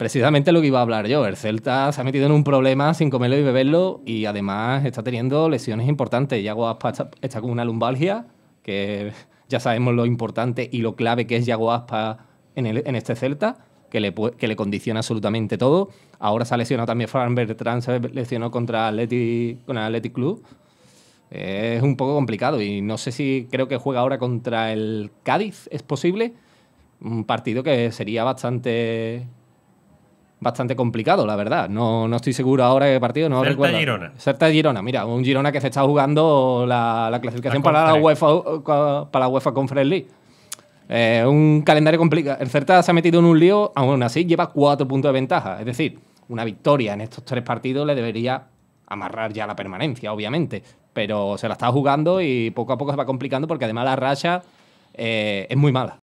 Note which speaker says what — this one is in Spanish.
Speaker 1: precisamente lo que iba a hablar yo. El Celta se ha metido en un problema sin comerlo y beberlo y además está teniendo lesiones importantes. Yago Aspas está, con una lumbalgia, que ya sabemos lo importante y lo clave que es Yago Aspas en, este Celta, que le, condiciona absolutamente todo. Ahora se ha lesionado también Fran Bertrand, se lesionó contra Atleti, con el Athletic Club. Es un poco complicado y no sé si creo que juega ahora contra el Cádiz, es posible. Un partido que sería bastante bastante complicado, la verdad. No, no estoy seguro ahora de qué partido, no Certa Girona. Certa Girona, mira, un Girona que se está jugando la, clasificación para, la UEFA, para la UEFA Conference League. Eh, un calendario complicado. El Certa se ha metido en un lío, aún así lleva cuatro puntos de ventaja. Es decir, una victoria en estos tres partidos le debería amarrar ya la permanencia, obviamente. Pero se la está jugando y poco a poco se va complicando porque además la racha eh, es muy mala.